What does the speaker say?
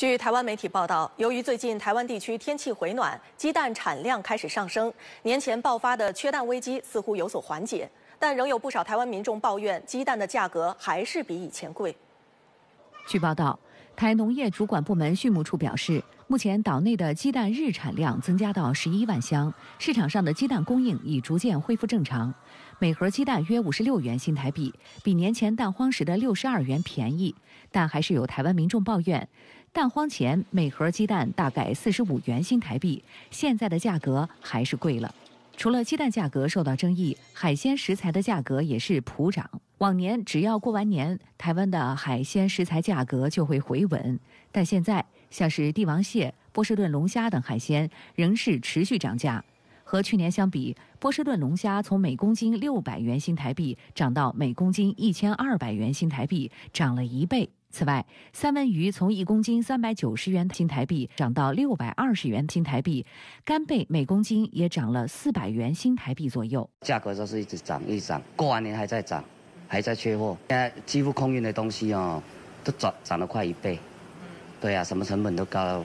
据台湾媒体报道，由于最近台湾地区天气回暖，鸡蛋产量开始上升，年前爆发的缺蛋危机似乎有所缓解，但仍有不少台湾民众抱怨鸡蛋的价格还是比以前贵。据报道。台农业主管部门畜牧处表示，目前岛内的鸡蛋日产量增加到十一万箱，市场上的鸡蛋供应已逐渐恢复正常。每盒鸡蛋约五十六元新台币，比年前蛋荒时的六十二元便宜。但还是有台湾民众抱怨，蛋荒前每盒鸡蛋大概四十五元新台币，现在的价格还是贵了。除了鸡蛋价格受到争议，海鲜食材的价格也是普涨。往年只要过完年，台湾的海鲜食材价格就会回稳，但现在像是帝王蟹、波士顿龙虾等海鲜仍是持续涨价。和去年相比，波士顿龙虾从每公斤六百元新台币涨到每公斤一千二百元新台币，涨了一倍。此外，三文鱼从一公斤三百九十元新台币涨到六百二十元新台币，干贝每公斤也涨了四百元新台币左右。价格是一直涨，一涨，过完年还在涨。还在缺货，现在几乎空运的东西哦，都涨涨了快一倍。对啊，什么成本都高。